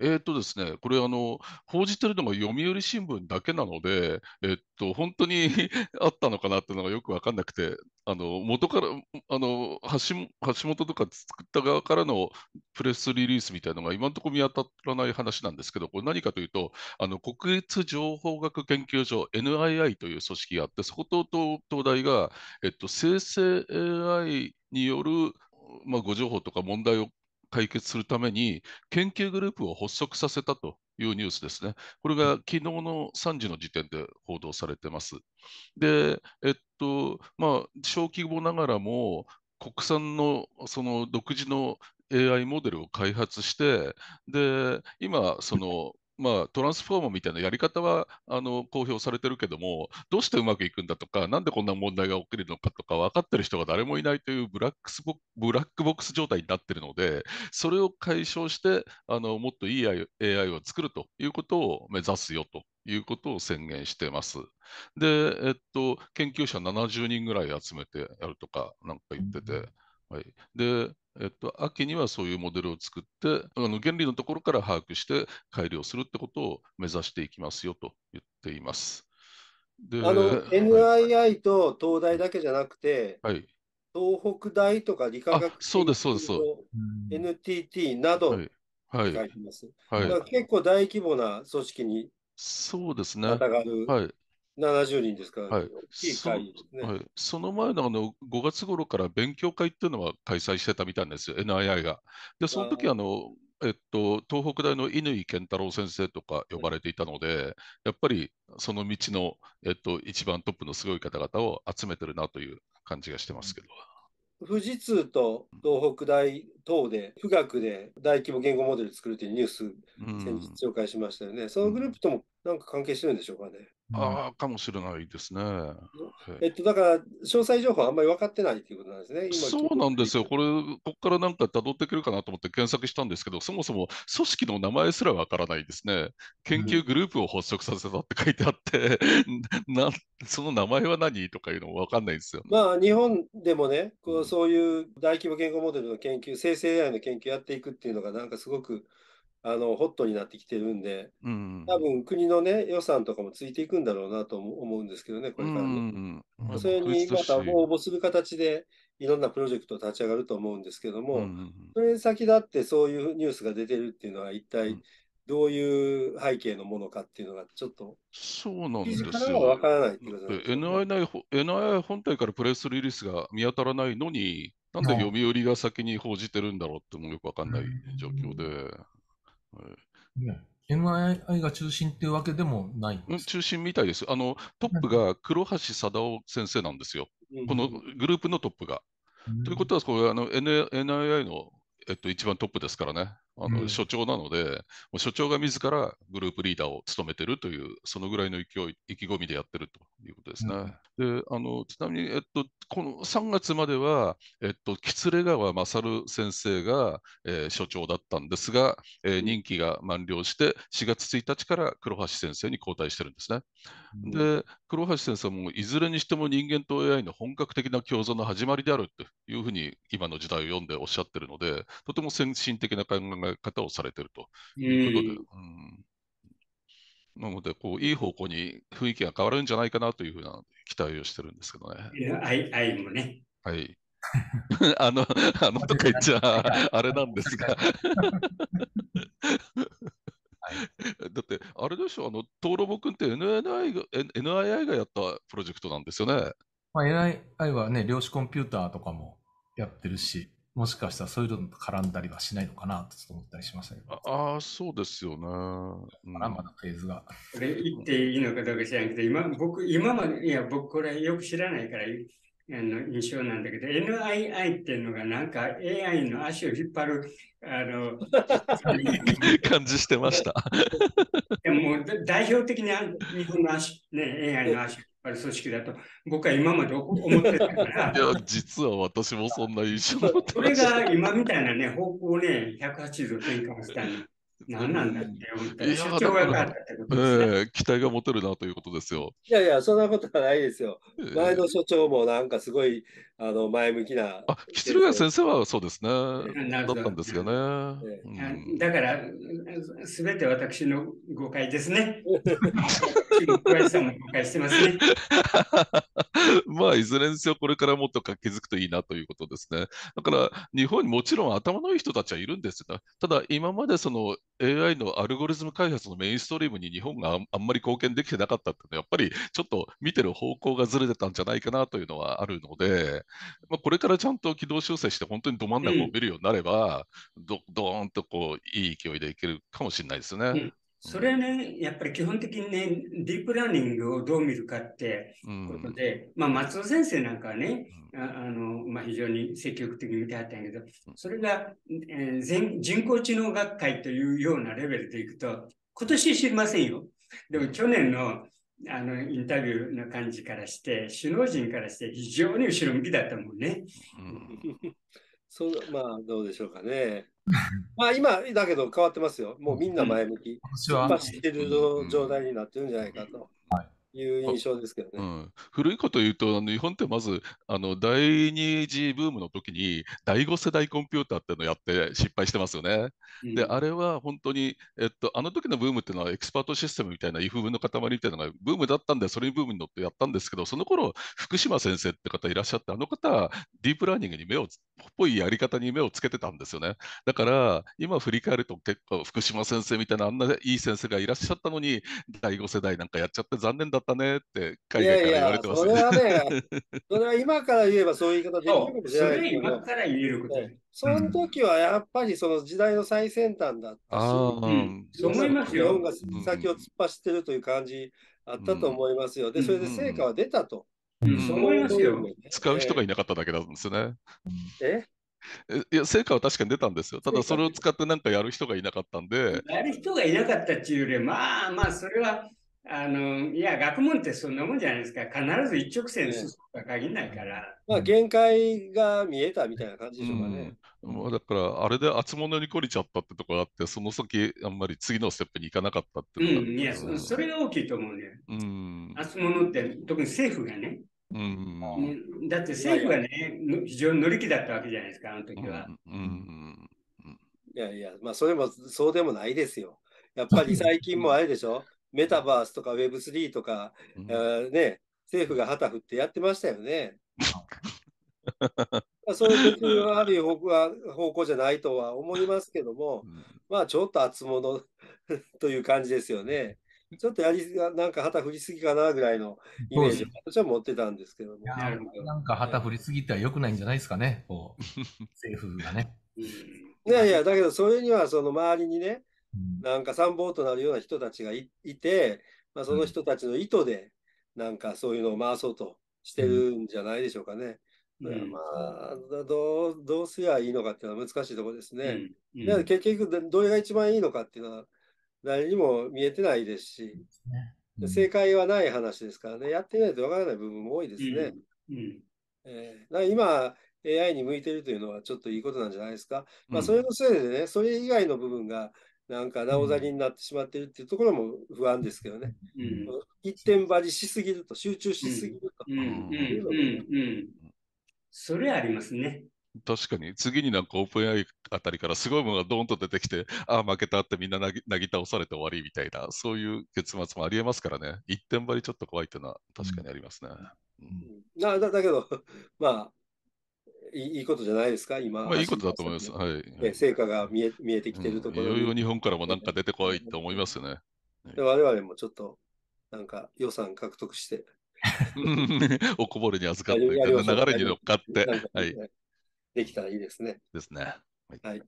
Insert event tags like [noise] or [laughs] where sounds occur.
えーとですね、これあの、報じてるのが読売新聞だけなので、えっと、本当に [laughs] あったのかなっていうのがよく分かんなくて、あの元からあの橋橋本とか作った側からのプレスリリースみたいなのが今のところ見当たらない話なんですけど、これ何かというと、あの国立情報学研究所 NII という組織があって、そこと東大が、えっと、生成 AI によるまあ、誤情報とか問題を解決するために研究グループを発足させたというニュースですね。これが昨日の3時の時点で報道されてます。で、えっと、まあ、小規模ながらも、国産のその独自の AI モデルを開発して、で、今、そのまあ、トランスフォームみたいなやり方はあの公表されてるけども、どうしてうまくいくんだとか、なんでこんな問題が起きるのかとか、分かってる人が誰もいないというブラックスボブラックボックス状態になってるので、それを解消してあの、もっといい AI, AI を作るということを目指すよということを宣言してます。で、えっと、研究者70人ぐらい集めてやるとかなんか言ってて、期にはそういうモデルを作って、あの原理のところから把握して改良するってことを目指していきますよと言っています。あの NII と東大だけじゃなくて、はい、東北大とか理化学そうですそうです NTT など、はいはいはい、結構大規模な組織にそうですね。はい、70人ですから、はい、その前のあの5月頃から勉強会っていうのは開催してたみたいなんですよ、NII が。で、その時あのえっと、東北大の乾健太郎先生とか呼ばれていたので、やっぱりその道の、えっと、一番トップのすごい方々を集めてるなという感じがしてますけど。富士通と東北大等で、富岳で大規模言語モデル作るというニュース、先日紹介しましたよね、うん、そのグループともなんか関係してるんでしょうかね。ああ、かもしれないですね。えっと、だから、詳細情報はあんまり分かってないということなんですね。そうなんですよ。これ、ここからなんか辿ってくるかなと思って検索したんですけど、そもそも組織の名前すら分からないですね。研究グループを発足させたって書いてあって、う [laughs] ん、なその名前は何とかいうのも分かんないですよ、ね、まあ、日本でもね、こうそういう大規模言語モデルの研究、生成 AI の研究やっていくっていうのが、なんかすごく、あのホットになってきてるんで、うん、多分国の、ね、予算とかもついていくんだろうなと思うんですけどね、これからね。うん、それにまた応募する形でいろんなプロジェクト立ち上がると思うんですけども、うん、それに先立ってそういうニュースが出てるっていうのは、一体どういう背景のものかっていうのが、ちょっと、そうなんですよ。わからないね、NII 本体からプレスリリースが見当たらないのに、なんで読売が先に報じてるんだろうってもよくわかんない状況で。ね NII が中心っていうわけでもない中心みたいですあの、トップが黒橋貞夫先生なんですよ、このグループのトップが。ということは、これあの NII の、えっと、一番トップですからね。あの所長なので、もう所長が自らグループリーダーを務めてるという、そのぐらいの勢い、意気込みでやってるということですね。うん、であのちなみに、えっと、この3月までは、えっと、喜連川勝先生が、えー、所長だったんですが、えー、任期が満了して、4月1日から黒橋先生に交代してるんですね。うん、で黒橋先生もいずれにしても人間と AI の本格的な共存の始まりであるというふうに今の時代を読んでおっしゃってるので、とても先進的な考え方をされてるということで。うんなのでこう、いい方向に雰囲気が変わるんじゃないかなというふうな期待をしてるんですけどね。や、愛もね。はい。[laughs] あの、あのとか言っちゃあれなんですが [laughs] だって、あれでしょ、あの、登録君って NII が、NII がやったプロジェクトなんですよね。まあ、NII はね、量子コンピューターとかもやってるし、もしかしたらそういうのと絡んだりはしないのかなとちょっと思ったりしましたけど。ああ、そうですよね。まだまだフェーズが。これ言っていいのかどうか知らんけど、今、僕、今まで、いや、僕これよく知らないから、あの印象なんだけど、NII っていうのがなんか AI の足を引っ張る、あの、[laughs] 感じしてました。で [laughs] も代表的に日本の足、ね、AI の足を引っ張る組織だと、僕は今まで思ってたから。いや、実は私もそんな印象だった。それが今みたいなね、方向をね、180度転換したの。何なんだって思ったら、所え期待が持てるなということですよ。いやいや、そんなことはないですよ。前の所長もなんかすごいあの前向きな。あ、吉良先生はそうですね。だったんですよね。だから、すべて私の誤解ですね。[laughs] ね [laughs] まあ、いずれにせよ、これからもっと気づくといいなということですね。だから、日本にもちろん頭のいい人たちはいるんですよ、ただ、今までその AI のアルゴリズム開発のメインストリームに日本があんまり貢献できてなかったっていうのは、やっぱりちょっと見てる方向がずれてたんじゃないかなというのはあるので、まあ、これからちゃんと軌道修正して、本当にど真ん中を見るようになれば、うん、どどーんとこういい勢いでいけるかもしれないですね。うんそれはね、やっぱり基本的にね、ディープラーニングをどう見るかってことで、うん、まあ、松尾先生なんかはね、うん、あのまあ、非常に積極的に見てはったんやけど、それが、えー、人工知能学会というようなレベルでいくと、今年知りませんよ。でも去年のあのインタビューの感じからして、首脳陣からして非常に後ろ向きだったもんね。うんそまあどうでしょうかね。[laughs] まあ今だけど変わってますよ。もうみんな前向き、突っ走ってる状態になってるんじゃないかと。はいいう印象ですけどね。うん、古いこと言うと、日本ってまずあの第二次ブームの時に、第5世代コンピューターっていうのをやって失敗してますよね。うん、で、あれは本当に、えっと、あの時のブームっていうのはエクスパートシステムみたいな、イフ文の塊みたいなのがブームだったんで、それにブームに乗ってやったんですけど、その頃福島先生って方いらっしゃって、あの方はディープラーニングに目を、っぽいやり方に目をつけてたんですよね。だから、今振り返ると結構、福島先生みたいな、あんないい先生がいらっしゃったのに、第5世代なんかやっちゃって残念だったったねって海外から言われてますね。いやいやそれはね、[laughs] それは今から言えばそういう言い方できるかもしれないけど。今から言えること、その時はやっぱりその時代の最先端だったし、うん、そう思いますよ。日本が先を突っ走ってるという感じあったと思いますよ。で、それで成果は出たと。うん、そう思いますよ、使う人がいなかっただけなんですね。えいや成果は確かに出たんですよ。ただそれを使って何かやる人がいなかったんで。やる人がいなかったっていうより、まあまあ、それはあの、いや、学問ってそんなもんじゃないですか。必ず一直線進むとは限らないから。まあ、限界が見えたみたいな感じでしょうかね。うん、まあ、だから、あれで厚物に懲りちゃったってとこがあって、その先、あんまり次のステップに行かなかったっていう、うん、いやそ、それが大きいと思うね。うん。厚物って、特に政府がね。うん、だって政府がね、非常に乗り気だったわけじゃないですか、あの時は。うん、うんうん、いやいや、まあ、それもそうでもないですよ。やっぱり最近もあれでしょメタバースとか Web3 とか、うん、ね、政府が旗振ってやってましたよね。[laughs] そういう別に悪い方向は方向じゃないとは思いますけども、うん、まあちょっと厚物 [laughs] という感じですよね。ちょっとやりなんか旗振りすぎかなぐらいのイメージを私は持ってたんですけども、なんか旗振りすぎてはよくないんじゃないですかね、政府がね。いやいや、だけどそれにはその周りにね、なんか参謀となるような人たちがいて、まあ、その人たちの意図で、なんかそういうのを回そうとしてるんじゃないでしょうかね。うん、まあどう、どうすりゃいいのかっていうのは難しいところですね。うん、うん、結局、どれが一番いいのかっていうのは誰にも見えてないですし、うん、正解はない話ですからね、やってみないとわからない部分も多いですね。うんえー、今、AI に向いてるというのはちょっといいことなんじゃないですか。まあ、それのせいでね、それ以外の部分がなんかなおざりになってしまってるっていうところも不安ですけどね、うん、一点張りしすぎると集中しすぎると、それありますね確かに次になんかオープン AI あたりからすごいものがドーンと出てきてああ負けたってみんななぎ倒されて終わりみたいなそういう結末もありえますからね一点張りちょっと怖いっていうのは確かにありますね、だけど [laughs] まあいいことじゃないですか、今。まあ、いいことだと思います。はい。成果が見え見えてきてるところ、うん、いよいよ日本からもなんか出てこいと思いますよね。[laughs] で我々もちょっと、なんか予算獲得して。[laughs] おこぼれに預かって、流れに乗っかって、はい。できたらいいですね。ですね。はい、はい